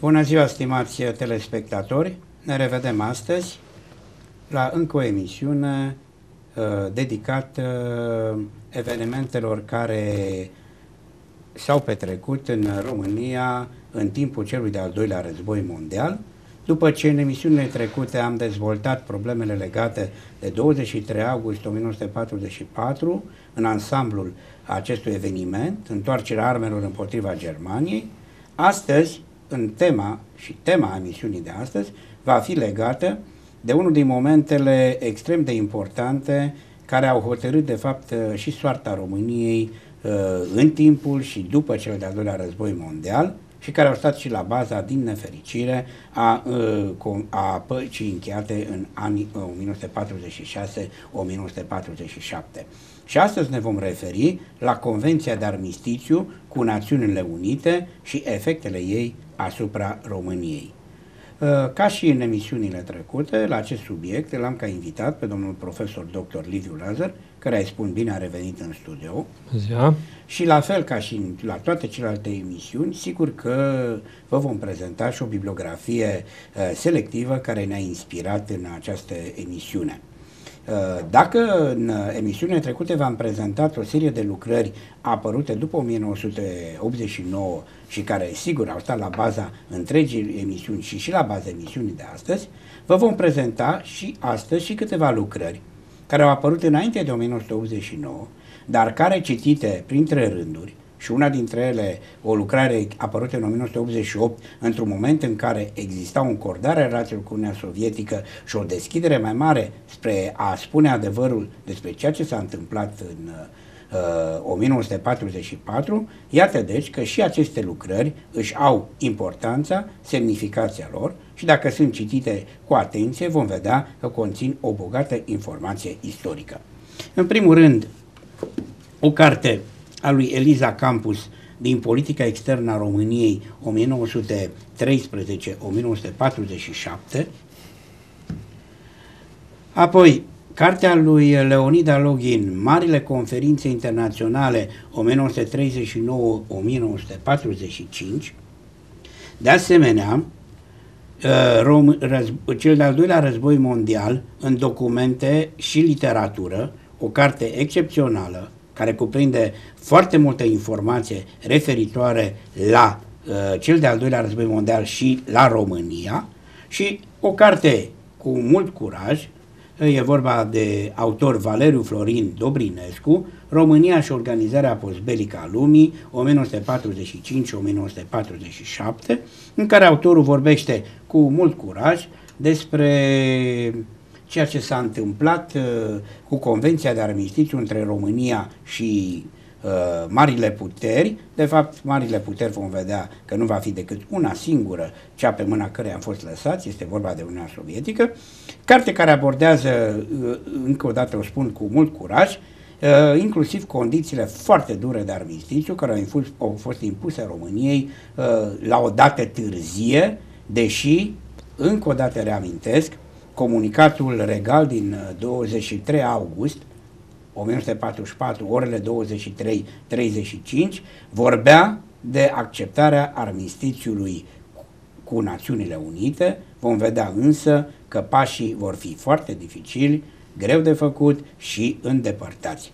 Bună ziua, stimați telespectatori! Ne revedem astăzi la încă o emisiune uh, dedicată uh, evenimentelor care s-au petrecut în România în timpul celui de-al doilea război mondial. După ce în emisiunile trecute am dezvoltat problemele legate de 23 august 1944 în ansamblul acestui eveniment, întoarcerea armelor împotriva Germaniei, astăzi în tema și tema emisiunii de astăzi va fi legată de unul din momentele extrem de importante care au hotărât de fapt uh, și soarta României uh, în timpul și după cel de-al doilea război mondial și care au stat și la baza, din nefericire, a, uh, a păcii încheiate în anii 1946-1947. Și astăzi ne vom referi la Convenția de Armistițiu cu Națiunile Unite și efectele ei asupra României. Uh, ca și în emisiunile trecute, la acest subiect l-am ca invitat pe domnul profesor dr. Liviu Lazar, care îi spun bine a revenit în studio. Ziua. Și la fel ca și la toate celelalte emisiuni, sigur că vă vom prezenta și o bibliografie uh, selectivă care ne-a inspirat în această emisiune. Uh, dacă în emisiunile trecute v-am prezentat o serie de lucrări apărute după 1989 și care, sigur, au stat la baza întregii emisiuni și și la baza emisiunii de astăzi, vă vom prezenta și astăzi și câteva lucrări care au apărut înainte de 1989, dar care, citite printre rânduri, și una dintre ele, o lucrare apărută în 1988, într-un moment în care exista o încordare a relațiilor cu Uniunea Sovietică și o deschidere mai mare spre a spune adevărul despre ceea ce s-a întâmplat în uh, 1944, iată deci că și aceste lucrări își au importanța, semnificația lor și dacă sunt citite cu atenție vom vedea că conțin o bogată informație istorică. În primul rând, o carte a lui Eliza Campus din politica externă a României 1913-1947, apoi cartea lui Leonida Login, Marile conferințe internaționale 1939-1945, de asemenea, uh, Rom, răz, cel de-al doilea război mondial în documente și literatură, o carte excepțională, care cuprinde foarte multe informații referitoare la uh, cel de-al doilea război mondial și la România și o carte cu mult curaj, uh, e vorba de autor Valeriu Florin Dobrinescu, România și organizarea postbelică a lumii 1945-1947, în care autorul vorbește cu mult curaj despre ceea ce s-a întâmplat uh, cu Convenția de Armistițiu între România și uh, marile puteri, de fapt marile puteri vom vedea că nu va fi decât una singură, cea pe mâna care am fost lăsați, este vorba de Uniunea Sovietică, carte care abordează, uh, încă o dată o spun cu mult curaj, Uh, inclusiv condițiile foarte dure de armistițiu care au, infus, au fost impuse României uh, la o dată târzie, deși, încă o dată reamintesc, comunicatul regal din 23 uh, august 1944, orele 23-35, vorbea de acceptarea armistițiului cu Națiunile Unite. Vom vedea însă că pașii vor fi foarte dificili, greu de făcut și îndepărtați.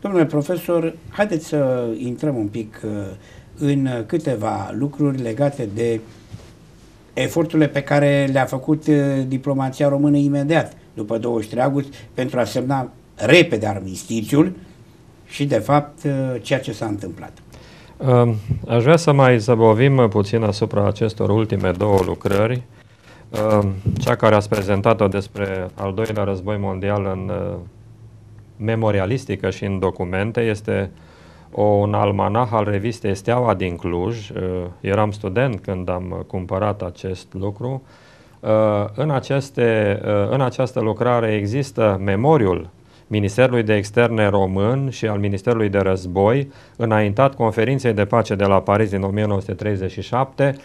Domnule profesor, haideți să intrăm un pic uh, în câteva lucruri legate de uh, eforturile pe care le-a făcut uh, diplomația română imediat după 23 august pentru a semna repede armistițiul și de fapt uh, ceea ce s-a întâmplat. Um, aș vrea să mai zăbovim uh, puțin asupra acestor ultime două lucrări. Um, cea care ați prezentat-o despre al doilea război mondial în memorialistică și în documente este uh, o un almanah al revistei Steaua din Cluj. Uh, eram student când am cumpărat acest lucru. Uh, în, aceste, uh, în această lucrare există memoriul Ministerului de Externe Român și al Ministerului de Război, înaintat conferinței de pace de la Paris din 1937,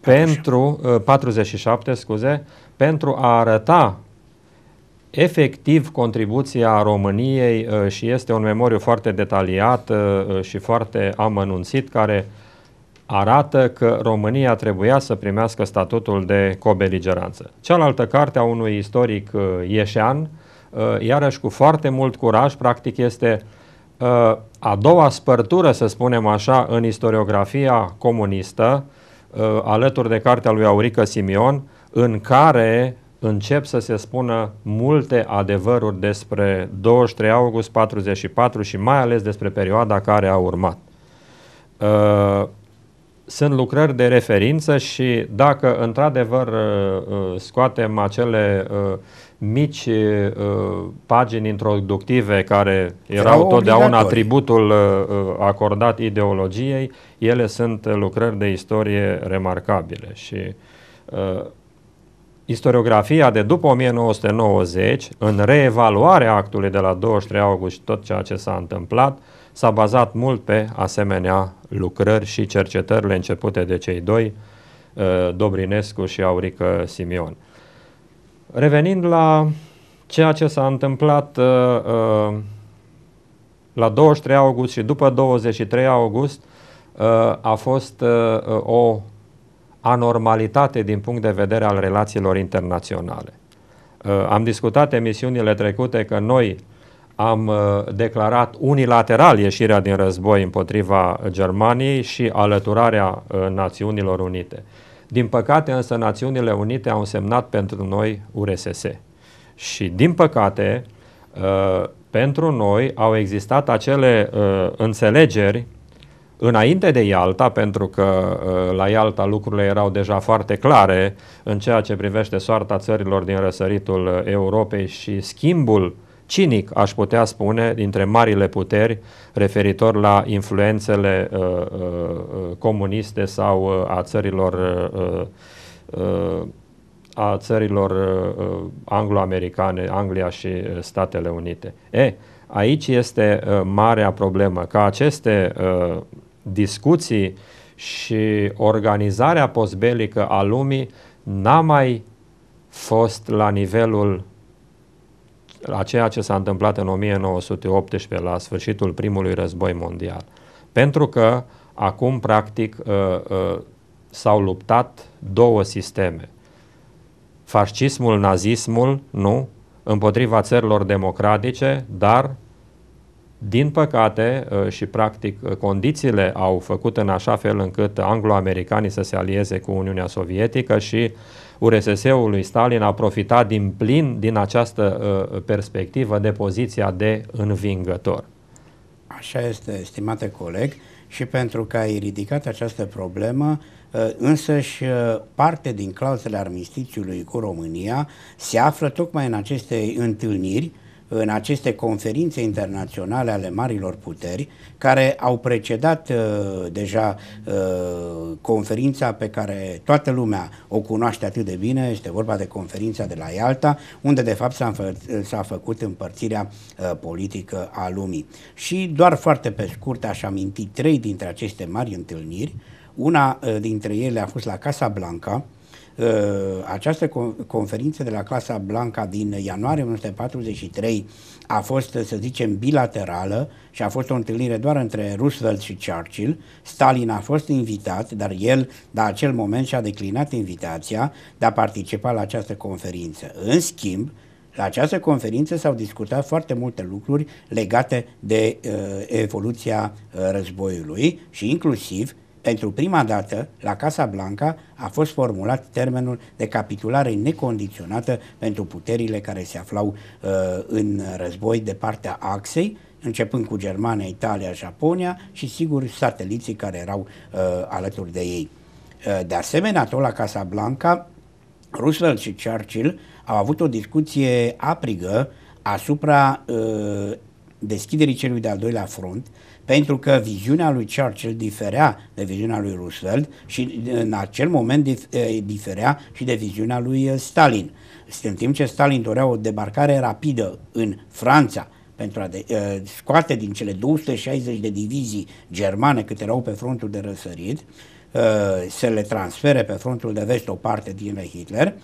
pentru, 47, scuze, pentru a arăta efectiv contribuția României uh, și este un memoriu foarte detaliat uh, uh, și foarte amănunțit care arată că România trebuia să primească statutul de cobeligeranță. Cealaltă carte a unui istoric ieșean, iarăși cu foarte mult curaj, practic este a doua spărtură, să spunem așa, în istoriografia comunistă, alături de cartea lui Aurică Simion, în care încep să se spună multe adevăruri despre 23 august 44 și mai ales despre perioada care a urmat. Uh, sunt lucrări de referință și dacă într-adevăr uh, uh, scoatem acele mici pagini introductive care erau totdeauna atributul acordat ideologiei, ele sunt lucrări de istorie remarcabile și istoriografia de după 1990, în reevaluarea actului de la 23 august și tot ceea ce s-a întâmplat, s-a bazat mult pe asemenea lucrări și cercetările începute de cei doi, uh, Dobrinescu și Aurică Simion. Revenind la ceea ce s-a întâmplat uh, uh, la 23 august și după 23 august, a fost o anormalitate din punct de vedere al relațiilor internaționale. Uh, am discutat emisiunile trecute că noi am uh, declarat unilateral ieșirea din război împotriva Germaniei și alăturarea uh, Națiunilor Unite. Din păcate însă Națiunile Unite au semnat pentru noi URSS. Și din păcate pentru noi au existat acele înțelegeri Înainte de Ialta, pentru că uh, la Ialta lucrurile erau deja foarte clare în ceea ce privește soarta țărilor din răsăritul uh, Europei și schimbul cinic, aș putea spune, dintre marile puteri referitor la influențele uh, uh, uh comuniste sau uh, a țărilor uh, uh, a țărilor uh, anglo-americane, Anglia și uh, Statele Unite. E, aici este uh, marea problemă, că aceste uh, discuții și organizarea postbelică a lumii n-a mai fost la nivelul la ceea ce s-a întâmplat în 1918, la sfârșitul primului război mondial. Pentru că acum, practic, uh, uh, s-au luptat două sisteme. Fascismul, nazismul, nu, împotriva țărilor democratice, dar din păcate uh, și practic uh, condițiile au făcut în așa fel încât anglo-americanii să se alieze cu Uniunea Sovietică și URSS-ul lui Stalin a profitat din plin din această uh, perspectivă de poziția de învingător. Așa este, stimate coleg, și pentru că ai ridicat această problemă, însăși parte din clauzele armistițiului cu România se află tocmai în aceste întâlniri în aceste conferințe internaționale ale marilor puteri, care au precedat uh, deja uh, conferința pe care toată lumea o cunoaște atât de bine, este vorba de conferința de la Ialta, unde de fapt s-a, fă- făcut împărțirea uh, politică a lumii. Și doar foarte pe scurt aș aminti trei dintre aceste mari întâlniri, una uh, dintre ele a fost la Casa Blanca, Uh, această conferință de la Casa Blanca din ianuarie 1943 a fost, să zicem, bilaterală și a fost o întâlnire doar între Roosevelt și Churchill. Stalin a fost invitat, dar el, la acel moment, și-a declinat invitația de a participa la această conferință. În schimb, la această conferință s-au discutat foarte multe lucruri legate de uh, evoluția uh, războiului și inclusiv uh, pentru prima dată, la Casa Blanca a fost formulat termenul de capitulare necondiționată pentru puterile care se aflau uh, în război de partea axei, începând cu Germania, Italia, Japonia și sigur sateliții care erau uh, alături de ei. Uh, de asemenea, tot la Casa Blanca, Roosevelt și Churchill au avut o discuție aprigă asupra uh, deschiderii celui de-al doilea front, uh, pentru că viziunea lui Churchill diferea de viziunea lui Roosevelt și în acel moment dif- diferea și de viziunea lui Stalin. În timp ce Stalin dorea o debarcare rapidă în Franța, pentru a de, uh, scoate din cele 260 de divizii germane cât erau pe frontul de răsărit, uh, să le transfere pe frontul de vest o parte din Hitler,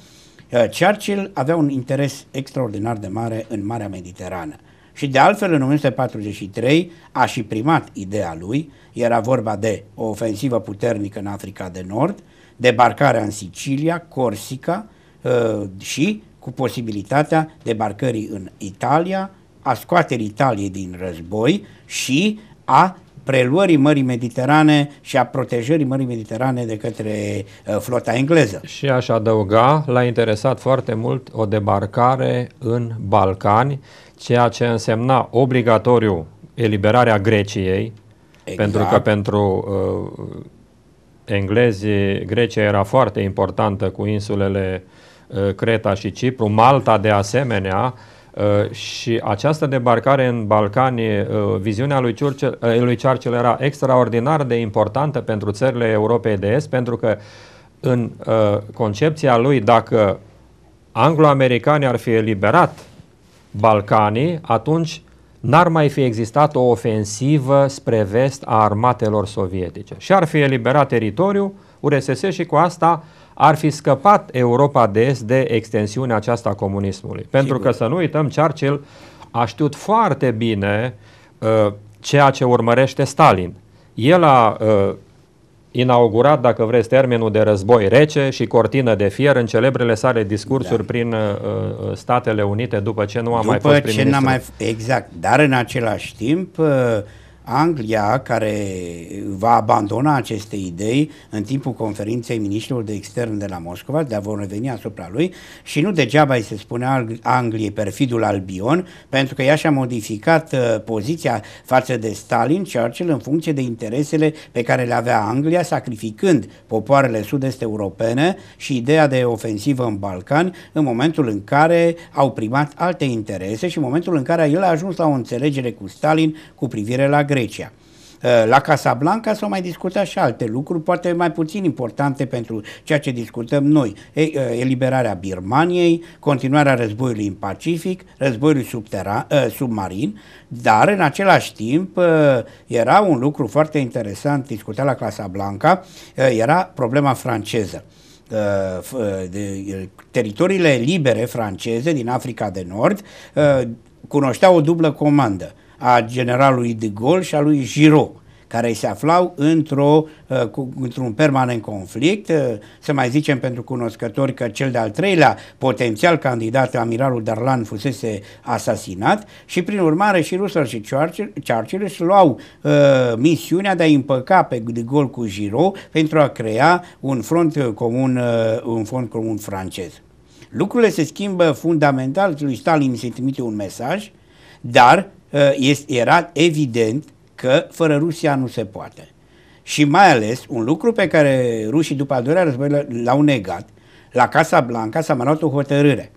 uh, Churchill avea un interes extraordinar de mare în Marea Mediterană și de altfel în 1943 a și primat ideea lui, era vorba de o ofensivă puternică în Africa de Nord, debarcarea în Sicilia, Corsica ă, și cu posibilitatea debarcării în Italia, a scoaterii Italiei din război și a preluării Mării Mediterane și a protejării Mării Mediterane de către ă, flota engleză. Și aș adăuga, l-a interesat foarte mult o debarcare în Balcani, ceea ce însemna obligatoriu eliberarea Greciei, exact. pentru că pentru uh, englezi Grecia era foarte importantă cu insulele uh, Creta și Cipru, Malta de asemenea, Uh, și această debarcare în Balcani, uh, viziunea lui, Churchill, uh, lui Churchill era extraordinar de importantă pentru țările Europei de Est, pentru că în uh, concepția lui, dacă anglo-americanii ar fi eliberat Balcanii, atunci n-ar mai fi existat o ofensivă spre vest a armatelor sovietice. Și ar fi eliberat teritoriul URSS și cu asta ar fi scăpat Europa de Est de extensiunea aceasta a comunismului. Pentru Sigur. că să nu uităm, Churchill a știut foarte bine uh, ceea ce urmărește Stalin. El a uh, inaugurat, dacă vreți, termenul de război rece și cortină de fier în celebrele sale discursuri da. prin uh, uh Statele Unite după ce nu a după mai fost prim-ministru. Ce n-a mai, exact, dar în același timp... Uh, Anglia, care va abandona aceste idei în timpul conferinței ministrilor de extern de la Moscova, dar vor reveni asupra lui și nu degeaba îi se spune Angliei perfidul Albion, pentru că ea și-a modificat uh, poziția față de Stalin, Churchill, în funcție de interesele pe care le avea Anglia, sacrificând popoarele sud-est europene și ideea de ofensivă în Balcani, în momentul în care au primat alte interese și în momentul în care el a ajuns la o înțelegere cu Stalin cu privire la Grecia. Grecia. Uh, la Casablanca s-au mai discutat și alte lucruri, poate mai puțin importante pentru ceea ce discutăm noi. Uh, eliberarea Birmaniei, continuarea războiului în Pacific, războiului uh, submarin, dar în același timp era un lucru foarte interesant discutat la Casablanca, era problema franceză teritoriile libere franceze din Africa de Nord cunoșteau o dublă comandă a generalului de Gaulle și a lui Giraud care se aflau într-o, uh, într-un permanent conflict. Uh, să mai zicem pentru cunoscători că cel de-al treilea potențial candidat, amiralul Darlan, fusese asasinat și prin urmare și Russell și Churchill, își luau uh, misiunea de a împăca pe de gol cu Giraud pentru a crea un front comun, uh, un front comun francez. Lucrurile se schimbă fundamental, lui Stalin se trimite un mesaj, dar Uh, era evident că fără Rusia nu se poate. Și mai ales un lucru pe care rușii după al doilea război l-au negat, la Casa Blanca s-a mai luat o hotărâre.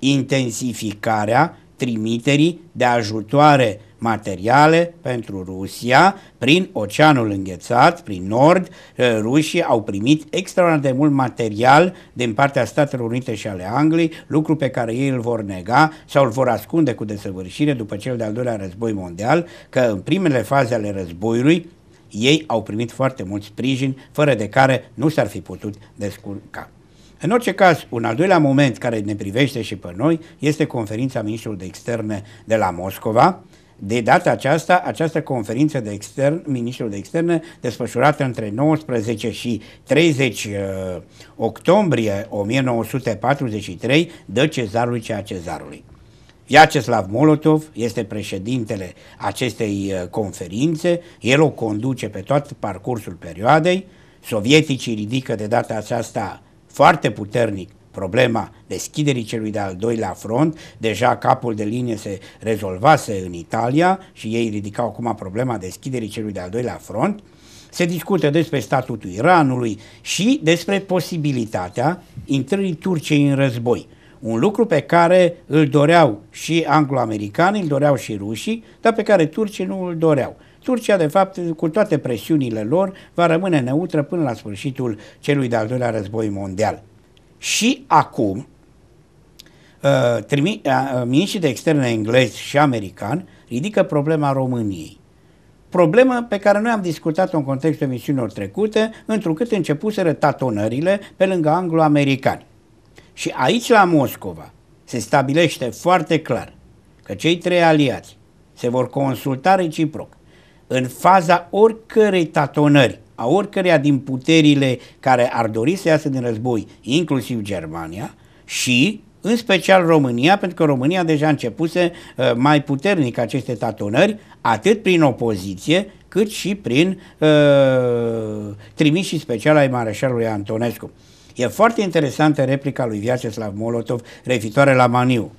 Intensificarea trimiterii de ajutoare materiale pentru Rusia prin Oceanul Înghețat, prin Nord. Eh, rușii au primit extraordinar de mult material din partea Statelor Unite și ale Angliei, lucru pe care ei îl vor nega sau îl vor ascunde cu desăvârșire după cel de-al doilea război mondial, că în primele faze ale războiului ei au primit foarte mult sprijin, fără de care nu s-ar fi putut descurca. În orice caz, un al doilea moment care ne privește și pe noi este conferința ministrului de externe de la Moscova, de data aceasta, această conferință de extern, ministrul de externe, desfășurată între 19 și 30 uh, octombrie 1943, dă cezarului ceea cezarului. Iaceslav Molotov este președintele acestei uh, conferințe, el o conduce pe tot parcursul perioadei, sovieticii ridică de data aceasta foarte puternic problema deschiderii celui de-al doilea front, deja capul de linie se rezolvase în Italia și ei ridicau acum problema deschiderii celui de-al doilea front, se discută despre statutul Iranului și despre posibilitatea intrării Turciei în război. Un lucru pe care îl doreau și angloamericani, îl doreau și rușii, dar pe care turcii nu îl doreau. Turcia, de fapt, cu toate presiunile lor, va rămâne neutră până la sfârșitul celui de-al doilea război mondial. Și acum, uh, uh miniștrii de externe englezi și american ridică problema României. Problemă pe care noi am discutat-o în contextul emisiunilor trecute, întrucât începuseră tatonările pe lângă anglo-americani. Și aici, la Moscova, se stabilește foarte clar că cei trei aliați se vor consulta reciproc în faza oricărei tatonări a oricăreia din puterile care ar dori să iasă din război, inclusiv Germania, și în special România, pentru că România deja începuse uh, mai puternic aceste tatonări, atât prin opoziție, cât și prin uh, trimișii special ai mareșalului Antonescu. E foarte interesantă replica lui Vyacheslav Molotov referitoare la Maniu.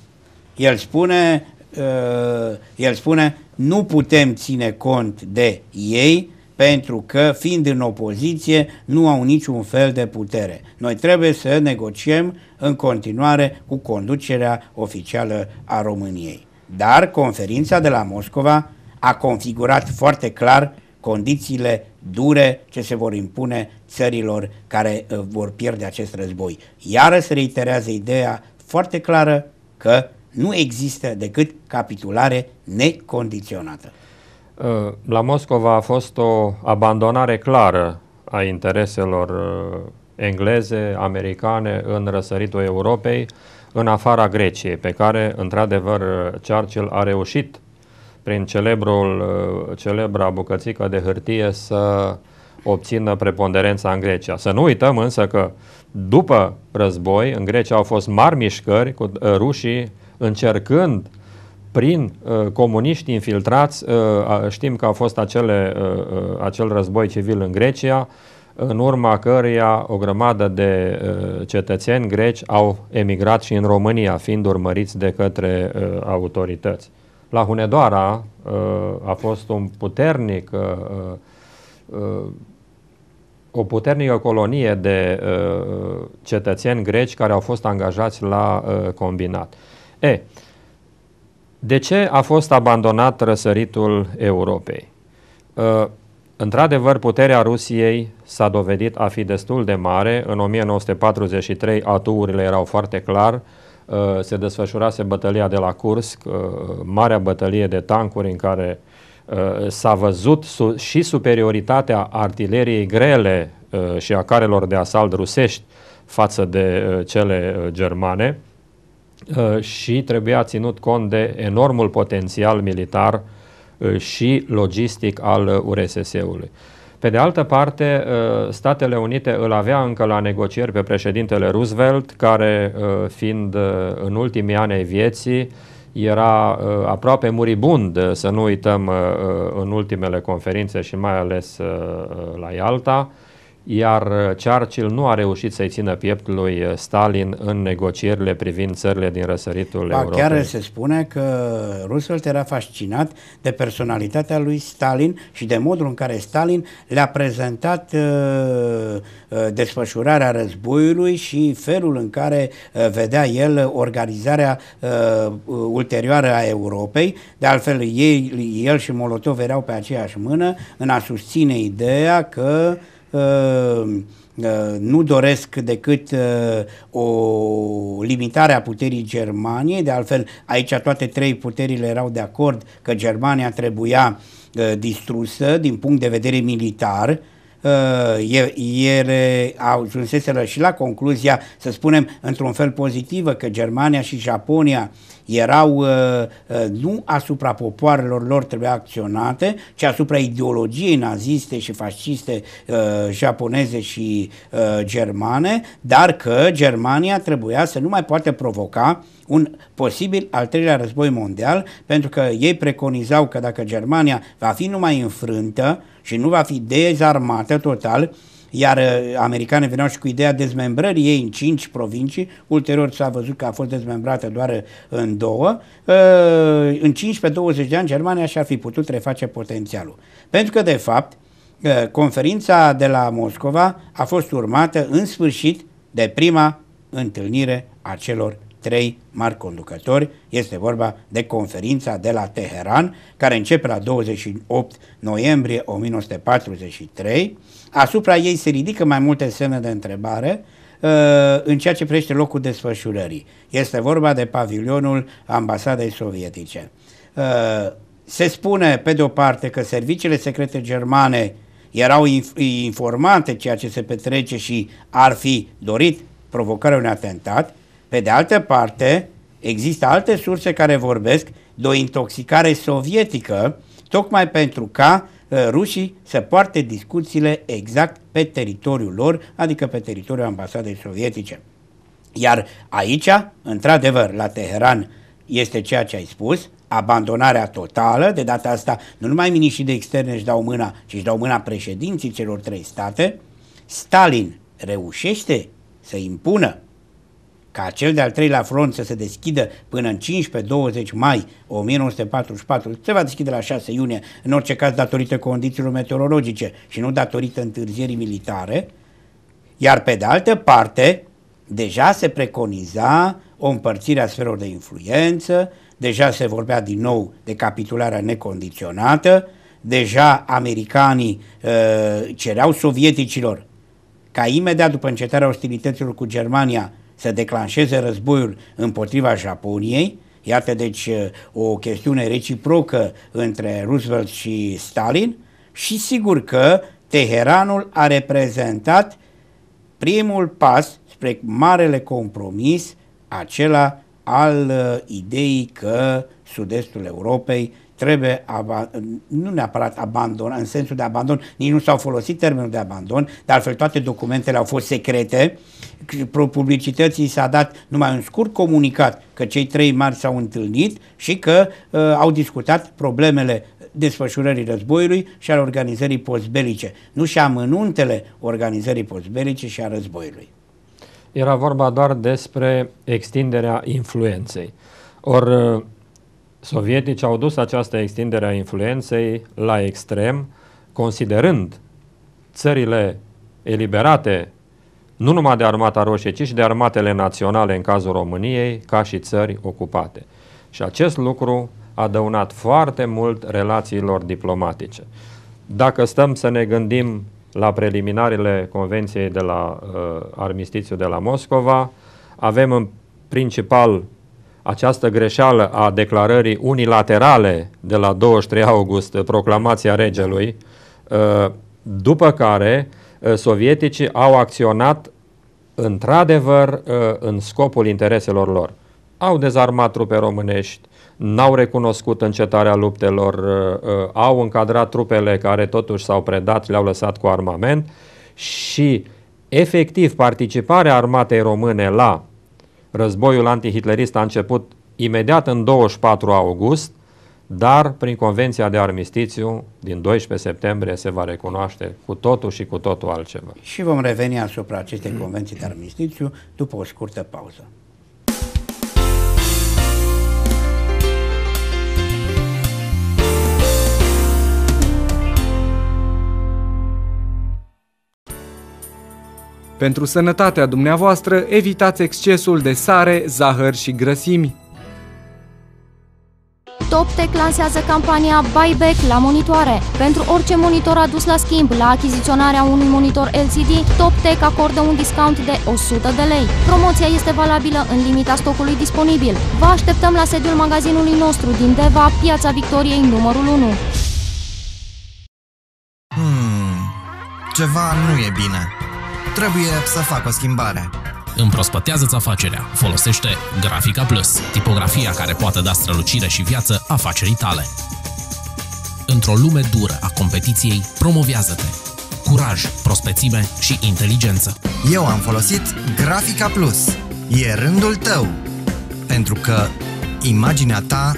El spune, uh, el spune, nu putem ține cont de ei, pentru că, fiind în opoziție, nu au niciun fel de putere. Noi trebuie să negociem în continuare cu conducerea oficială a României. Dar conferința de la Moscova a configurat foarte clar condițiile dure ce se vor impune țărilor care uh, vor pierde acest război. Iară se reiterează ideea foarte clară că nu există decât capitulare necondiționată. La Moscova a fost o abandonare clară a intereselor uh, engleze, americane în răsăritul Europei, în afara Greciei, pe care, într-adevăr, Churchill a reușit prin celebrul, uh, celebra bucățică de hârtie să obțină preponderența în Grecia. Să nu uităm însă că după război, în Grecia au fost mari mișcări cu uh, rușii încercând uh, prin uh, comuniști infiltrați, uh, știm că a fost acele, uh, uh, acel război civil în Grecia, în urma căreia o grămadă de uh, cetățeni greci au emigrat și în România, fiind urmăriți de către uh, autorități. La Hunedoara uh, a fost un puternic, uh, uh, o puternică colonie de uh, cetățeni greci care au fost angajați la uh, combinat. E, uh, de ce a fost abandonat răsăritul Europei? Ă, într-adevăr, puterea Rusiei s-a dovedit a fi destul de mare. În 1943 atuurile erau foarte clar. Ă, se desfășurase bătălia de la Kursk, ă, marea bătălie de tancuri în care s-a văzut și superioritatea artileriei grele și a carelor de asalt rusești față de cele germane. Uh, și trebuia ținut cont de enormul potențial militar uh, și logistic al URSS-ului. Pe de altă parte, uh, Statele Unite îl avea încă la negocieri pe președintele Roosevelt, care fiind în ultimii ani ai vieții, era aproape muribund, să nu uităm, în ultimele conferințe și mai ales la Ialta, iar uh, Churchill nu a reușit să-i țină piept lui uh, Stalin în negocierile privind țările din răsăritul ba, Europei. Chiar se spune că Roosevelt era fascinat de personalitatea lui Stalin și de modul în care Stalin le-a prezentat uh, uh desfășurarea războiului și felul în care uh, vedea el organizarea uh, ulterioară a Europei. De altfel, ei, el și Molotov erau pe aceeași mână în a susține ideea că Uh, uh, nu doresc decât uh, o limitare a puterii Germaniei, de altfel aici toate trei puterile erau de acord că Germania trebuia distrusă din punct de vedere militar, ele ajunseseră și la concluzia, să spunem, într-un fel pozitivă, că Germania și Japonia erau uh, uh, nu asupra popoarelor lor trebuia acționate, ci asupra ideologiei naziste și fasciste uh, japoneze și germane, dar că Germania trebuia să nu mai poate provoca un posibil al treilea război mondial, pentru că ei preconizau că dacă Germania va fi numai înfrântă și nu va fi dezarmată total, iar uh, americanii veneau și cu ideea dezmembrării ei în cinci provincii, ulterior s-a văzut că a fost dezmembrată doar în două, uh, în 15-20 de ani Germania și-ar fi putut reface potențialul. Pentru că, de fapt, uh, conferința de la Moscova a fost urmată în sfârșit de prima întâlnire a celor trei mari conducători. Este vorba de conferința de la Teheran, care începe la 28 noiembrie 1943. Asupra ei se ridică mai multe semne de întrebare, uh, în ceea ce privește locul desfășurării. Este vorba de pavilionul ambasadei sovietice. Uh, se spune, pe de o parte, că serviciile secrete germane erau informate ceea ce se petrece și ar fi dorit provocarea unui atentat, pe de altă parte, există alte surse care vorbesc de o intoxicare sovietică, tocmai pentru ca uh, rușii să poarte discuțiile exact pe teritoriul lor, adică pe teritoriul ambasadei sovietice. Iar aici, într-adevăr, la Teheran, este ceea ce ai spus, abandonarea totală, de data asta nu numai miniștrii de externe își dau mâna, ci își dau mâna președinții celor trei state, Stalin reușește să impună ca cel de-al treilea front să se deschidă până în 15-20 mai 1944, se va deschide la 6 iunie, în orice caz datorită condițiilor meteorologice și nu datorită întârzierii militare, iar pe de altă parte, deja se preconiza o împărțire a sferelor de influență, deja se vorbea din nou de capitularea necondiționată, deja americanii uh, cereau sovieticilor ca imediat după încetarea ostilităților cu Germania să declanșeze războiul împotriva Japoniei, iată deci o chestiune reciprocă între Roosevelt și Stalin și sigur că Teheranul a reprezentat primul pas spre marele compromis, acela al uh, ideii că sud-estul Europei trebuie, nu neapărat abandon, în sensul de abandon, nici nu s-au folosit termenul de abandon, de altfel toate documentele au fost secrete, publicității s-a dat numai un scurt comunicat că cei trei mari s-au întâlnit și că uh, au discutat problemele desfășurării războiului și al organizării postbelice, nu și amănuntele organizării postbelice și a războiului. Era vorba doar despre extinderea influenței. Ori uh, sovietici au dus această extindere a influenței la extrem, considerând țările eliberate nu numai de armata roșie, ci și de armatele naționale, în cazul României, ca și țări ocupate. Și acest lucru a dăunat foarte mult relațiilor diplomatice. Dacă stăm să ne gândim la preliminarele Convenției de la uh, Armistițiu de la Moscova, avem în principal această greșeală a declarării unilaterale de la 23 august, uh, proclamația regelui, uh, după care uh, sovieticii au acționat într-adevăr în scopul intereselor lor. Au dezarmat trupe românești, n-au recunoscut încetarea luptelor, au încadrat trupele care totuși s-au predat, le-au lăsat cu armament și efectiv participarea armatei române la Războiul antihitlerist a început imediat în 24 august, dar prin Convenția de Armistițiu din 12 septembrie se va recunoaște cu totul și cu totul altceva. Și vom reveni asupra acestei Convenții de Armistițiu după o scurtă pauză. Pentru sănătatea dumneavoastră, evitați excesul de sare, zahăr și grăsimi. Topte lansează campania Buyback la monitoare. Pentru orice monitor adus la schimb la achiziționarea unui monitor LCD, Toptec acordă un discount de 100 de lei. Promoția este valabilă în limita stocului disponibil. Vă așteptăm la sediul magazinului nostru din Deva, Piața Victoriei numărul 1. Hmm, ceva nu e bine trebuie să fac o schimbare. Împrospătează-ți afacerea. Folosește Grafica Plus, tipografia care poate da strălucire și viață afacerii tale. Într-o lume dură a competiției, promovează-te. Curaj, prospețime și inteligență. Eu am folosit Grafica Plus. E rândul tău. Pentru că imaginea ta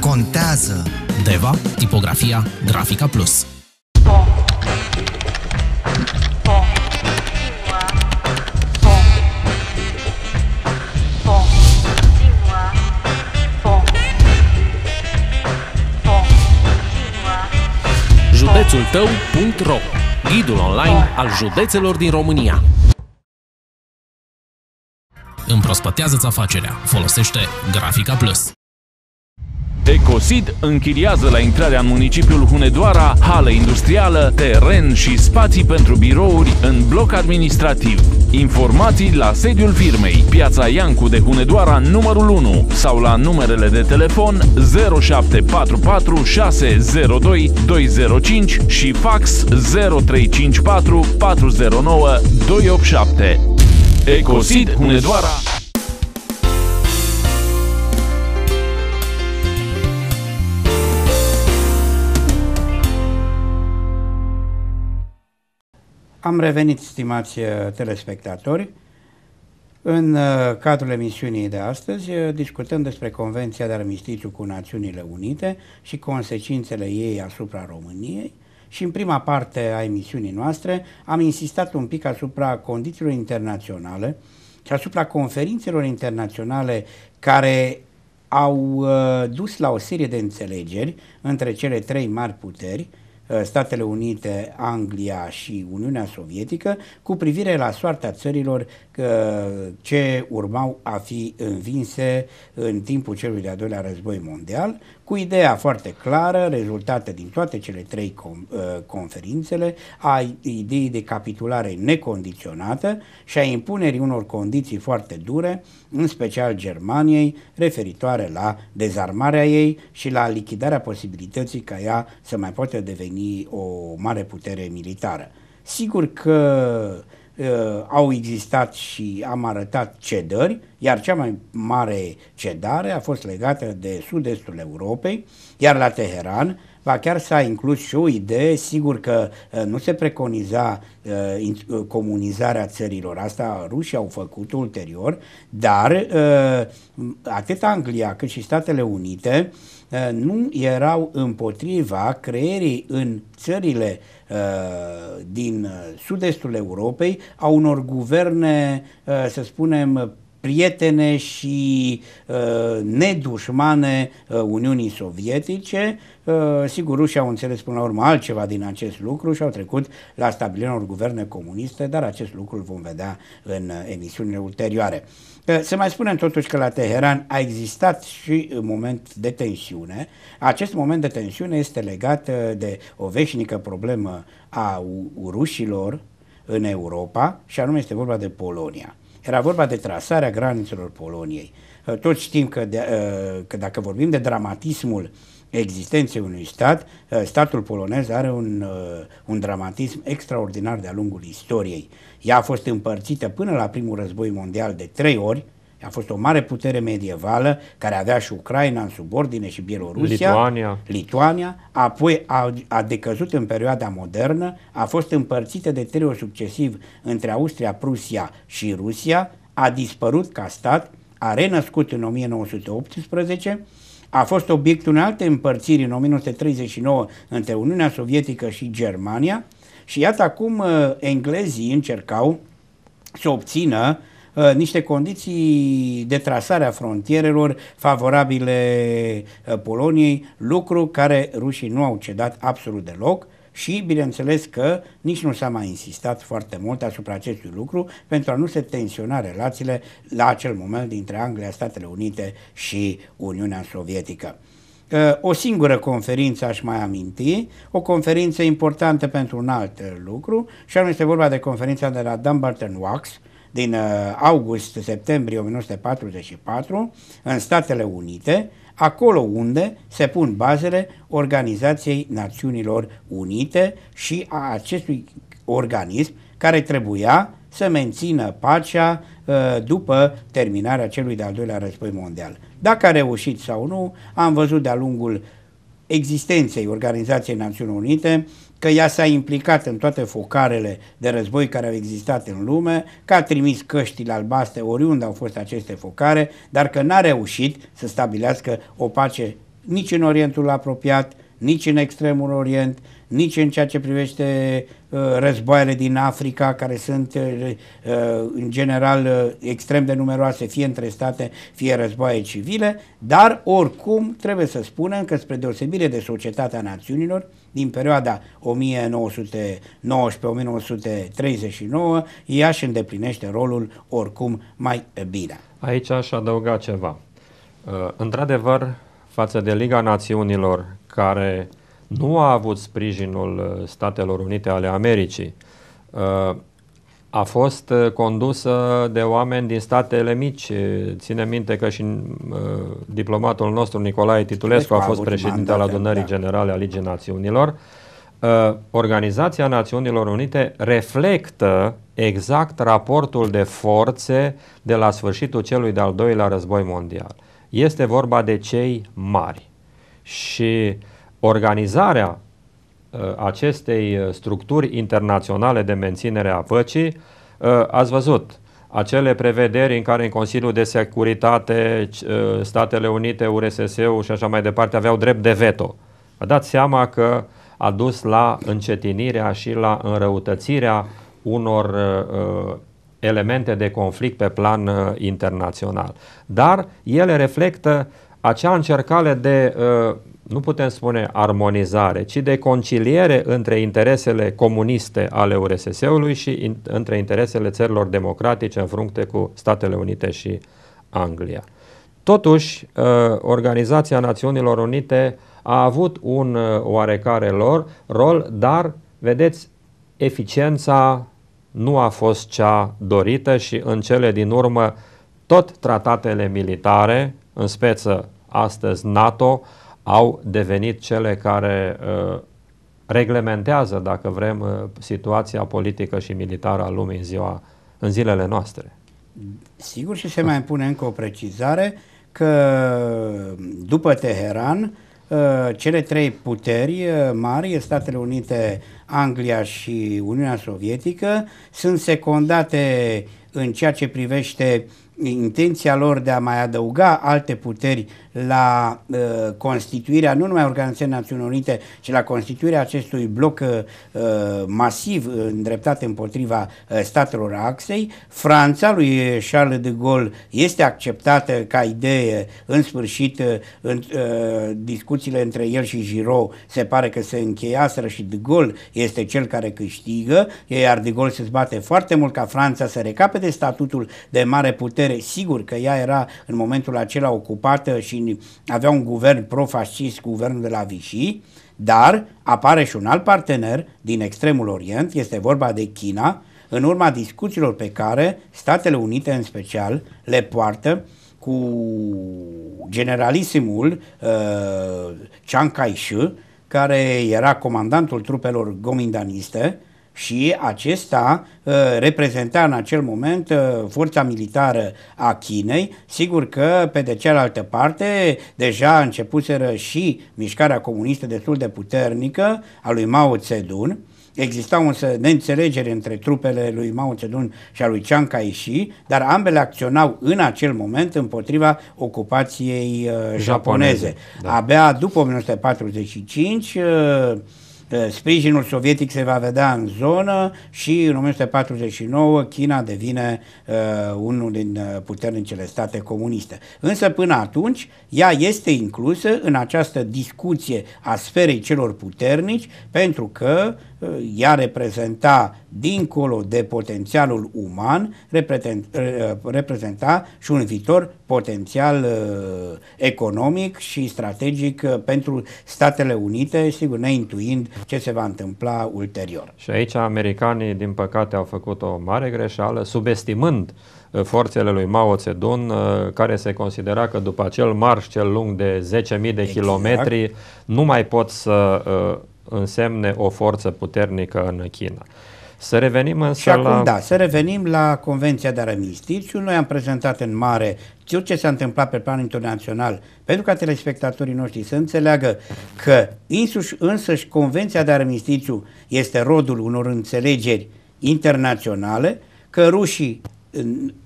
contează. Deva, tipografia Grafica Plus. județul tău.ro Ghidul online al județelor din România. Împrospătează-ți afacerea. Folosește Grafica Plus. Ecosid închiriază la intrarea în municipiul Hunedoara hale industrială, teren și spații pentru birouri în bloc administrativ. Informații la sediul firmei, Piața Iancu de Hunedoara numărul 1 sau la numerele de telefon 0744 602 205 și fax 0354 409 287. Ecosid Hunedoara Am revenit, stimați uh, telespectatori, în uh, cadrul emisiunii de astăzi uh, discutăm despre Convenția de Armistițiu cu Națiunile Unite și consecințele ei asupra României și în prima parte a emisiunii noastre am insistat un pic asupra condițiilor internaționale și asupra conferințelor internaționale care au dus la o serie de înțelegeri între cele trei mari puteri, Eh, Statele Unite, Anglia și Uniunea Sovietică cu privire la soarta țărilor eh, ce urmau a fi învinse în timpul celui de-al doilea război mondial cu ideea foarte clară, rezultate din toate cele trei com, uh, conferințele, a ideii de capitulare necondiționată și a impunerii unor condiții foarte dure, în special Germaniei, referitoare la dezarmarea ei și la lichidarea posibilității ca ea să mai poată deveni o mare putere militară. Sigur că uh, uh, au existat și am arătat cedări, iar cea mai mare cedare a fost legată de sud-estul Europei, iar la Teheran va chiar s-a inclus și o idee, sigur că uh, nu se preconiza uh, uh, comunizarea țărilor, asta rușii au făcut ulterior, dar uh, atât Anglia cât și Statele Unite uh, Eh, nu erau împotriva creierii în țările eh, din eh, sud-estul Europei a unor guverne, să spunem, prietene și nedușmane Uniunii Sovietice. sigur, rușii au înțeles până la urmă altceva din acest lucru și au trecut la stabilirea unor guverne comuniste, dar acest lucru îl vom vedea în emisiunile ulterioare. Se mai spune totuși că la Teheran a existat și un moment de tensiune. Acest moment de tensiune este legat uh, de o veșnică problemă a rușilor în Europa și anume este vorba de Polonia. Era vorba de trasarea granițelor Poloniei. Uh, toți știm că, de, uh, că dacă vorbim de dramatismul uh, existenței unui stat, ă, statul polonez are un, ă, un dramatism extraordinar de-a lungul istoriei. Ea a fost împărțită până la primul război mondial de trei ori, a fost o mare putere medievală care avea și Ucraina în subordine și Bielorusia, Lituania, Lituania apoi a, a decăzut în perioada modernă, a fost împărțită de trei ori succesiv între Austria, Prusia și Rusia, a dispărut ca stat, a renăscut în 1918 a fost obiectul unei alte împărțiri în 1939 între Uniunea Sovietică și Germania și iată acum uh, englezii încercau să obțină uh, niște condiții de trasare a frontierelor favorabile uh, Poloniei, lucru care rușii nu au cedat absolut deloc și bineînțeles că nici nu s-a mai insistat foarte mult asupra acestui lucru pentru a nu se tensiona relațiile la acel moment dintre Anglia, Statele Unite și Uniunea Sovietică. O singură conferință aș mai aminti, o conferință importantă pentru un alt lucru și anume este vorba de conferința de la Dumbarton Wax din uh, august-septembrie 1944 în Statele Unite, acolo unde se pun bazele Organizației Națiunilor Unite și a acestui organism care trebuia să mențină pacea uh, după terminarea celui de-al doilea război mondial. Dacă a reușit sau nu, am văzut de-a lungul existenței Organizației Națiunilor Unite că ea s-a implicat în toate focarele de război care au existat în lume, că a trimis căștile albastre oriunde au fost aceste focare, dar că n-a reușit să stabilească o pace nici în Orientul apropiat, nici în extremul Orient, nici în ceea ce privește uh, războaiele din Africa, care sunt uh, uh în general uh, extrem de numeroase, fie între state, fie războaie civile, dar oricum trebuie să spunem că spre deosebire de societatea națiunilor, din perioada 1919-1939, ea își îndeplinește rolul oricum mai bine. Aici aș adăuga ceva. Uh, într-adevăr, față de Liga Națiunilor, care nu a avut sprijinul uh, Statelor Unite ale Americii, uh, a fost uh, condusă de oameni din statele mici. Ține minte că și uh, diplomatul nostru Nicolae Titulescu a deci, fost președinte al adunării da. generale a Ligii Națiunilor. Uh, Organizația Națiunilor Unite reflectă exact raportul de forțe de la sfârșitul celui de-al doilea război mondial. Este vorba de cei mari. Și organizarea Uh, acestei uh, structuri internaționale de menținere a păcii, uh, ați văzut acele prevederi în care în Consiliul de Securitate Statele Unite, URSS-ul și așa mai departe aveau drept de veto. Vă dați seama că a dus la încetinirea și la înrăutățirea unor elemente de conflict pe plan internațional. Dar ele reflectă acea încercare de uh, nu putem spune armonizare, ci de conciliere între interesele comuniste ale URSS-ului și in, între interesele țărilor democratice în frunte cu Statele Unite și Anglia. Totuși, uh, Organizația Națiunilor Unite a avut un uh, oarecare lor rol, dar, vedeți, eficiența nu a fost cea dorită și în cele din urmă tot tratatele militare, în speță astăzi NATO, au devenit cele care uh, reglementează, dacă vrem, uh, situația politică și militară a lumii în, ziua, în zilele noastre. Sigur și se mai pune încă o precizare că după Teheran, uh, cele trei puteri uh, mari, Statele Unite, Anglia și Uniunea Sovietică, sunt secundate în ceea ce privește intenția lor de a mai adăuga alte puteri la uh, constituirea nu numai Organizației Națiunilor Unite, ci la constituirea acestui bloc uh, masiv îndreptat împotriva uh, statelor axei. Franța lui Charles de Gaulle este acceptată ca idee în sfârșit uh, în uh, discuțiile între el și Giraud se pare că se încheiaseră și de Gaulle este cel care câștigă, iar de Gaulle se zbate foarte mult ca Franța să recapete statutul de mare putere. Sigur că ea era în momentul acela ocupată și un, avea un guvern pro-fascist, guvernul de la Vichy, dar apare și un alt partener din extremul Orient, este vorba de China, în urma discuțiilor pe care Statele Unite în special le poartă cu generalisimul uh, Chiang Kai-shek, care era comandantul trupelor gomindaniste, uh, și acesta uh, reprezenta în acel moment uh, forța militară a Chinei. Sigur că, pe de cealaltă parte, deja începuseră și mișcarea comunistă destul de puternică a lui Mao Zedong, Existau însă neînțelegeri între trupele lui Mao Zedong și a lui Chiang Kai-shi, dar ambele acționau în acel moment împotriva ocupației uh, japoneze. japoneze. Da. Abia după 1945 uh, Eh, sprijinul sovietic se va vedea în zonă și în 1949 China devine uh, unul din eh, puternicele state comuniste. Însă până atunci ea este inclusă în această discuție a sferei celor puternici pentru că ea reprezenta, dincolo de potențialul uman, reprezenta și un viitor potențial uh, economic și strategic uh, pentru Statele Unite, sigur, neintuind ce se va întâmpla ulterior. Și aici americanii, din păcate, au făcut o mare greșeală, subestimând uh, forțele lui Mao Zedong, care se considera că după acel marș cel lung de 10.000 de exact. kilometri nu mai pot să însemne o forță puternică în China. Să revenim însă și acum, la... da, să revenim la Convenția de Armistițiu. Noi am prezentat în mare tot ce s-a întâmplat pe plan internațional, pentru ca telespectatorii noștri să înțeleagă că însuși, însăși Convenția de Armistițiu este rodul unor înțelegeri internaționale, că rușii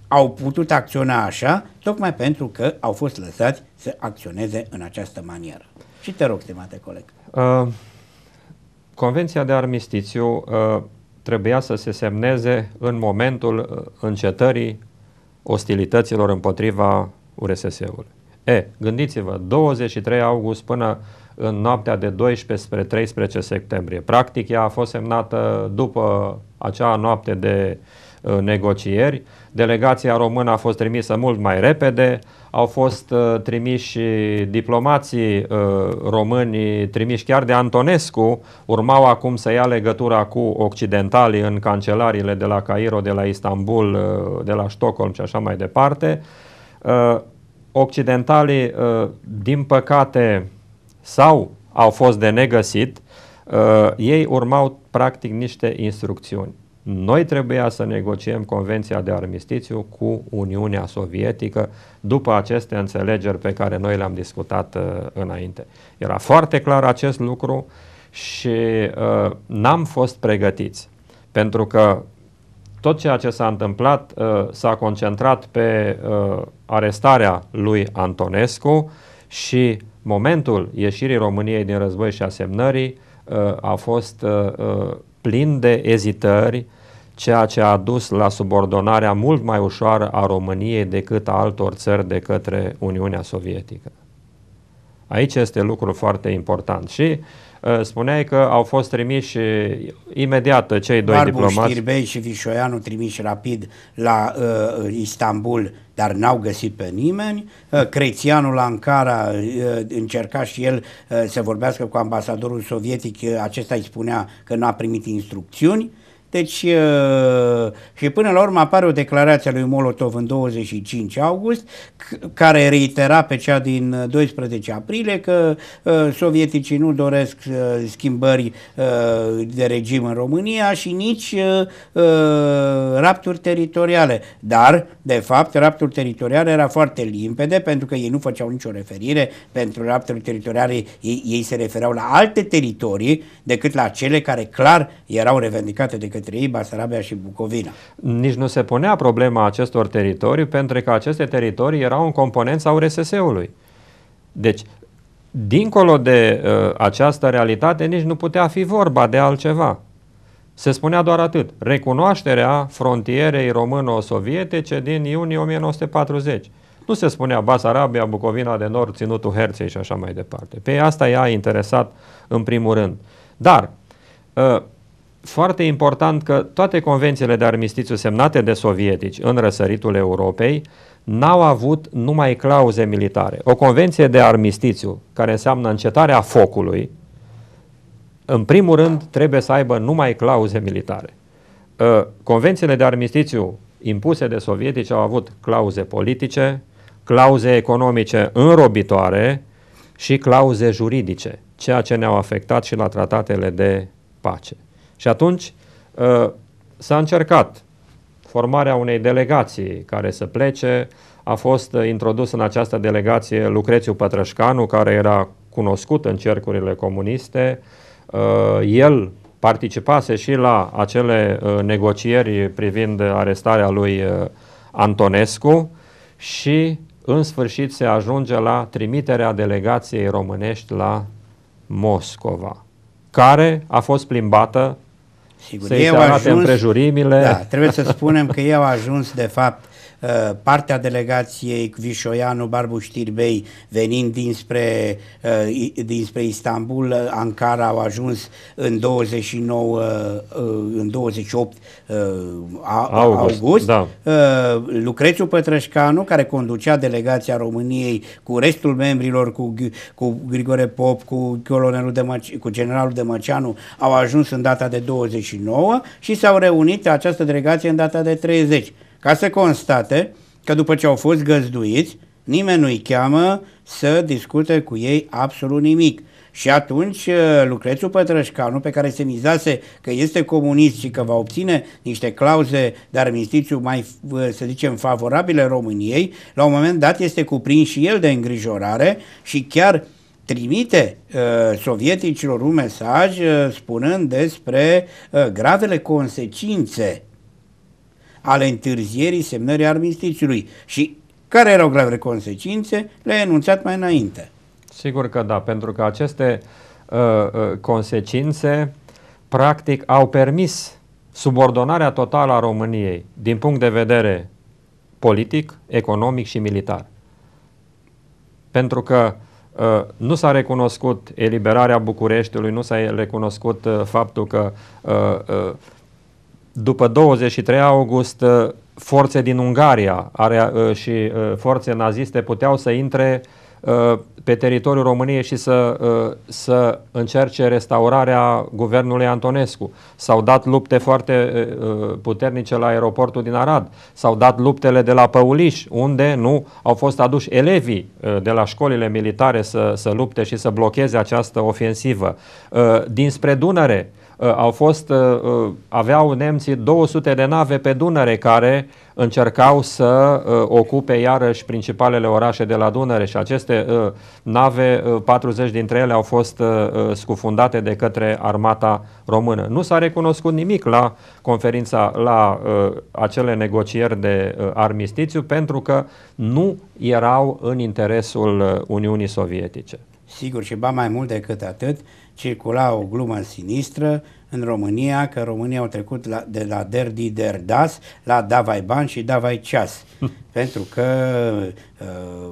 au putut acționa așa, tocmai pentru că au fost lăsați să acționeze în această manieră. Și te rog, stimate coleg. Uh... Convenția de armistițiu uh, trebuia să se semneze în momentul uh, încetării ostilităților împotriva URSS-ului. E, gândiți-vă, 23 august până în noaptea de 12 spre 13 septembrie. Practic ea a fost semnată după acea noapte de uh, negocieri. Delegația română a fost trimisă mult mai repede, uh, au fost uh, trimiși diplomații uh, români, trimiși chiar de Antonescu, urmau acum să ia legătura cu occidentalii în cancelariile de la Cairo, de la Istanbul, uh, de la Stockholm și așa mai departe. Uh, occidentalii, uh, din păcate, sau au fost de negăsit, uh, ei urmau practic niște instrucțiuni. Noi trebuia să negociem convenția de armistițiu cu Uniunea Sovietică după aceste înțelegeri pe care noi le-am discutat uh, înainte. Era foarte clar acest lucru și uh, n-am fost pregătiți pentru că tot ceea ce s-a întâmplat uh, s-a concentrat pe uh, arestarea lui Antonescu și momentul ieșirii României din război și asemnării uh, a fost uh, uh, plin de ezitări, ceea ce a dus la subordonarea mult mai ușoară a României decât a altor țări de către Uniunea Sovietică. Aici este lucru foarte important și uh, Uh, spuneai că au fost trimiși imediat cei doi Barbu, diplomați. Știrbei și Vișoianu trimiși rapid la uh, uh, Istanbul, dar n-au găsit pe nimeni. Uh, Crețianul Ankara uh, încerca și el uh, să vorbească cu ambasadorul sovietic, uh, acesta îi spunea că n-a primit instrucțiuni. Deci, uh, și până la urmă apare o declarație a lui Molotov în 25 august, care reitera pe cea din 12 uh, aprilie că uh, sovieticii nu doresc schimbări de regim în România și nici rapturi teritoriale. Dar, de fapt, raptul teritorial era foarte limpede pentru că ei nu făceau nicio referire pentru rapturi teritoriale, ei, ei se refereau la alte teritorii decât la cele care clar erau revendicate de către Petrei, Basarabia și Bucovina. Nici nu se punea problema acestor teritorii pentru că aceste teritorii erau în componența sau RSS-ului. Deci, dincolo de uh, această realitate, nici nu putea fi vorba de altceva. Se spunea doar atât, recunoașterea frontierei româno-sovietice din iunie 1940. Nu se spunea Basarabia, Bucovina de Nord, Ținutul Herței și așa mai departe. Pe asta i-a interesat în primul rând. Dar, uh, foarte important că toate convențiile de armistițiu semnate de sovietici în răsăritul Europei n-au avut numai clauze militare. O convenție de armistițiu, care înseamnă încetarea focului, în primul rând trebuie să aibă numai clauze militare. Ă, convențiile de armistițiu impuse de sovietici au avut clauze politice, clauze economice înrobitoare și clauze juridice, ceea ce ne-au afectat și la tratatele de pace. Și atunci ă, s-a încercat formarea unei delegații care să plece. A fost introdus în această delegație Lucrețiu Pătrășcanu, care era cunoscut în cercurile comuniste. Ă, el participase și la acele ă, negocieri privind arestarea lui Antonescu și în sfârșit se ajunge la trimiterea delegației românești la Moscova, care a fost plimbată Sigur, să ei au ajuns, împrejurimile. Da, trebuie să spunem că ei au ajuns, de fapt, Eh, partea delegației Vișoianu Barbu Știrbei venind dinspre, eh, dinspre Istanbul, eh, Ankara au ajuns în 29 în 28 august. august. Da. Lucrețiu Pătrășcanu care conducea delegația României cu restul membrilor cu, cu Grigore Pop, cu colonelul Dămăci, cu generalul Măceanu au ajuns în data de 29 și s-au reunit această delegație în data de 30 ca să constate că după ce au fost găzduiți, nimeni nu-i cheamă să discute cu ei absolut nimic. Și atunci uh, Lucrețiu Pătrășcanu, pe care se mizase că este comunist și că va obține niște clauze de armistițiu mai, uh, să zicem, favorabile României, la un moment dat este cuprins și el de îngrijorare și chiar trimite uh, sovieticilor un mesaj uh, spunând despre uh, gravele consecințe ale întârzierii semnării armistițiului și care erau grave consecințe, le-a enunțat mai înainte. Sigur că da, pentru că aceste uh, uh, consecințe practic au permis subordonarea totală a României din punct de vedere politic, economic și militar. Pentru că uh, nu s-a recunoscut eliberarea Bucureștiului, nu s-a recunoscut uh, faptul că uh, uh, după 23 august, uh, forțe din Ungaria are, uh, și uh, forțe naziste puteau să intre pe teritoriul României și să, să încerce restaurarea guvernului Antonescu. S-au dat lupte foarte puternice la aeroportul din Arad, s-au dat luptele de la Păuliș, unde nu au fost aduși elevii de la școlile militare să, să lupte și să blocheze această ofensivă. Dinspre Dunăre, Uh, au fost, uh, uh, aveau nemții 200 de nave pe Dunăre care încercau să ocupe iarăși principalele orașe de la Dunăre și aceste nave, 40 dintre ele au fost scufundate de către armata română. Nu s-a recunoscut nimic la conferința, la acele negocieri de armistițiu pentru că nu erau în interesul Uniunii Sovietice. Sigur și ba mai mult decât atât, uh, circula o glumă sinistră în România că România au trecut la, de la derdi derdas la davai ban și davai ceas, pentru că uh,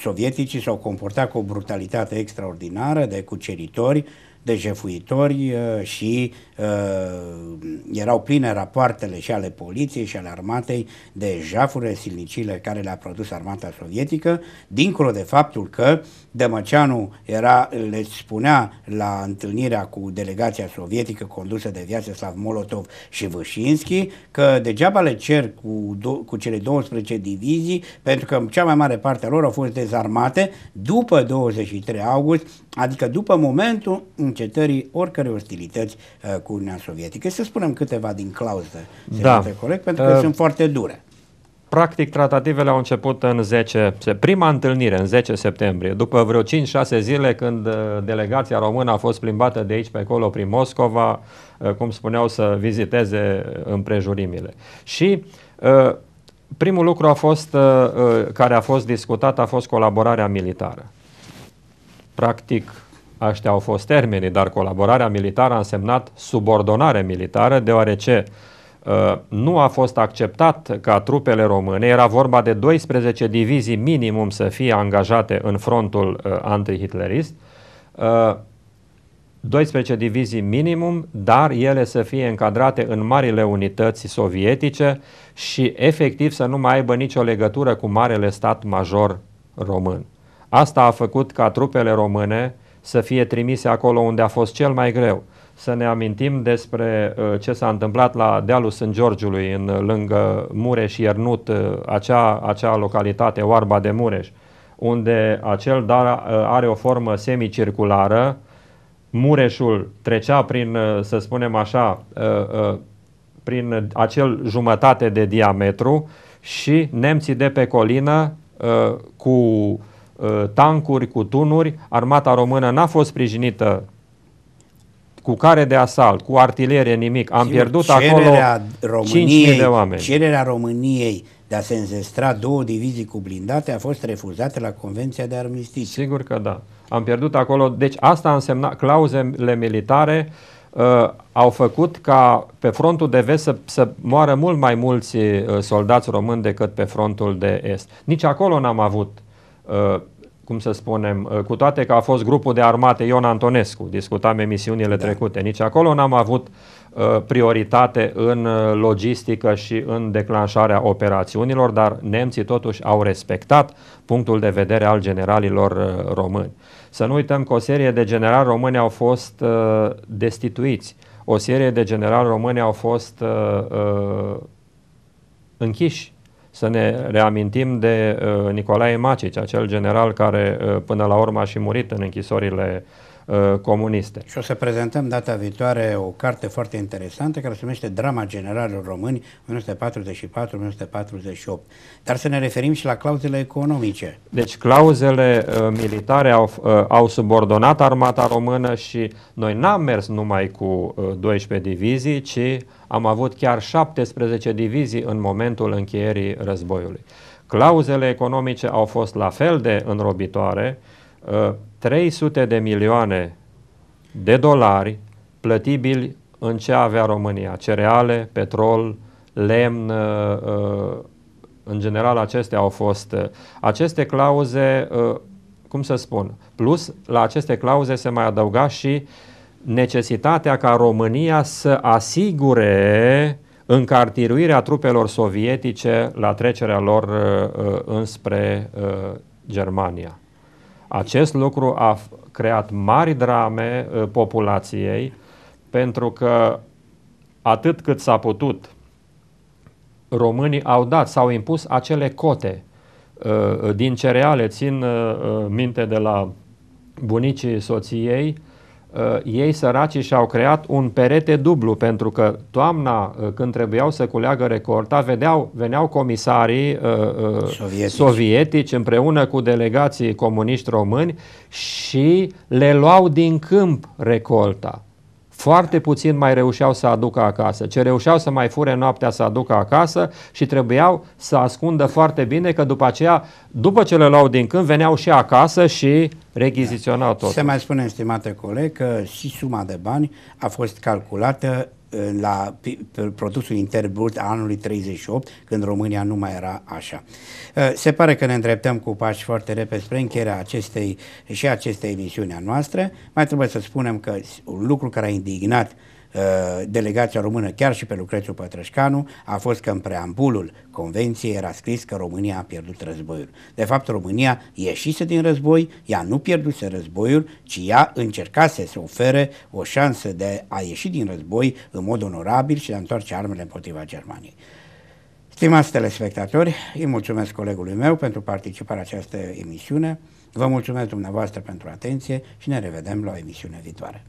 sovieticii s-au comportat cu o brutalitate extraordinară de cuceritori, uh, de jefuitori uh, și uh, erau pline rapoartele și ale poliției și ale armatei de jafurile silnicile care le-a produs armata sovietică, dincolo de faptul că Dămăceanu era, le spunea la întâlnirea cu delegația sovietică condusă de Vyacheslav Molotov și Vâșinski că degeaba le cer cu, do- cu cele 12 divizii pentru că cea mai mare parte a lor au fost dezarmate după 23 august adică după momentul încetării oricărei ostilități uh, cu Uniunea Sovietică. Să spunem câteva din clauze, da. corect, pentru că uh, sunt foarte dure. Practic, tratativele au început în 10, prima întâlnire, în 10 septembrie, după vreo 5-6 zile când uh, delegația română a fost plimbată de aici pe acolo, prin Moscova, uh, cum spuneau, să viziteze împrejurimile. Și uh, primul lucru a fost, care a fost discutat a fost colaborarea militară. Practic, Aștia au fost termenii, dar colaborarea militară a însemnat subordonare militară, deoarece uh, nu a fost acceptat ca trupele române, era vorba de 12 divizii minimum să fie angajate în frontul uh, antihitlerist, uh, 12 divizii minimum, dar ele să fie încadrate în marile unități sovietice și efectiv să nu mai aibă nicio legătură cu marele stat major român. Asta a făcut ca trupele române să fie trimise acolo unde a fost cel mai greu. Să ne amintim despre uh, ce s-a întâmplat la dealul Sânt Georgiului, în, uh, lângă Mureș Iernut, uh, acea, acea localitate, Oarba de Mureș, unde acel dar are o formă semicirculară, Mureșul trecea prin, să spunem așa, prin acel jumătate de diametru și nemții de pe colină cu Uh, tancuri, cu tunuri, armata română n-a fost sprijinită cu care de asalt, cu artilerie, nimic. Am Sigur, pierdut acolo României, 5.000 de oameni. Cererea României de a se înzestra două divizii cu blindate a fost refuzată la Convenția de Armistice. Sigur că da. Am pierdut acolo. Deci asta însemnat clauzele militare uh, au făcut ca pe frontul de vest să, să moară mult mai mulți uh, soldați români decât pe frontul de est. Nici acolo n-am avut uh, Uh, cum să spunem, uh, cu toate că a fost grupul de armate Ion Antonescu, discutam emisiunile da. trecute, nici acolo n-am avut uh, prioritate în logistică și în declanșarea operațiunilor, dar nemții totuși au respectat punctul de vedere al generalilor români. Să nu uităm că o serie de generali români au fost destituiți, o serie de generali români au fost închiși să ne reamintim de uh, Nicolae Macici, acel general care uh, până la urmă a și murit în închisorile Uh, comuniste. Și o să prezentăm data viitoare o carte foarte interesantă care se numește Drama generalilor români 1944-1948. Dar să ne referim și la clauzele economice. Deci clauzele uh, militare au, uh, au subordonat armata română și noi n-am mers numai cu uh, 12 divizii, ci am avut chiar 17 divizii în momentul încheierii războiului. Clauzele economice au fost la fel de înrobitoare 300 de milioane de dolari plătibili în ce avea România, cereale, petrol, lemn, uh, uh, în general acestea au fost uh, aceste clauze, cum să spun, plus la aceste clauze se mai adăuga și necesitatea ca România să asigure încartiruirea trupelor sovietice la trecerea lor înspre Germania. Acest lucru a creat mari drame uh, populației pentru că atât cât s-a putut, românii au dat, s-au impus acele cote uh, din cereale. Țin uh, minte de la bunicii soției, Uh, ei săracii și-au creat un perete dublu, pentru că toamna, uh, când trebuiau să culeagă recorta, vedeau, veneau comisarii uh, uh, sovietici. sovietici împreună cu delegații comuniști români și le luau din câmp recolta. Foarte puțin mai reușeau să aducă acasă. Ce reușeau să mai fure noaptea să aducă acasă și trebuiau să ascundă foarte bine că după aceea, după ce le luau din când, veneau și acasă și rechiziționau tot. Se mai spune, stimate coleg, că și suma de bani a fost calculată la produsul intern a anului 38, când România nu mai era așa. Uh, se pare că ne îndreptăm cu pași foarte repede spre încheierea acestei și acestei emisiuni a noastre. Mai trebuie să spunem că un lucru care a indignat uh, Uh, delegația română, chiar și pe Lucrețiu Pătrășcanu, a fost că în preambulul convenției era scris că România a pierdut războiul. De fapt, România ieșise din război, ea nu pierduse războiul, ci ea încercase să ofere o șansă de a ieși din război în mod onorabil și de a întoarce armele împotriva Germaniei. Stimați telespectatori, îi mulțumesc colegului meu pentru participarea această emisiune, vă mulțumesc dumneavoastră pentru atenție și ne revedem la o emisiune viitoare.